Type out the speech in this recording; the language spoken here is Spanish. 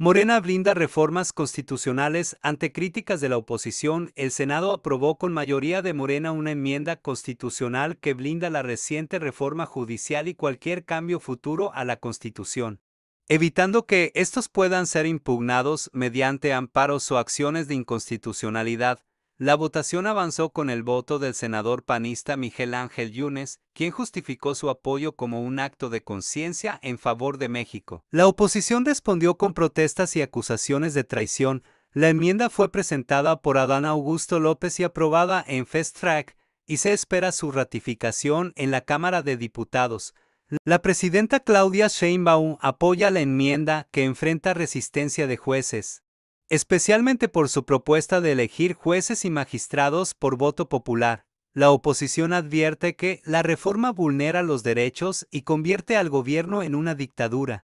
Morena blinda reformas constitucionales ante críticas de la oposición. El Senado aprobó con mayoría de Morena una enmienda constitucional que blinda la reciente reforma judicial y cualquier cambio futuro a la Constitución, evitando que estos puedan ser impugnados mediante amparos o acciones de inconstitucionalidad. La votación avanzó con el voto del senador panista Miguel Ángel Yunes, quien justificó su apoyo como un acto de conciencia en favor de México. La oposición respondió con protestas y acusaciones de traición. La enmienda fue presentada por Adán Augusto López y aprobada en Fast Track, y se espera su ratificación en la Cámara de Diputados. La presidenta Claudia Sheinbaum apoya la enmienda que enfrenta resistencia de jueces especialmente por su propuesta de elegir jueces y magistrados por voto popular. La oposición advierte que la reforma vulnera los derechos y convierte al gobierno en una dictadura.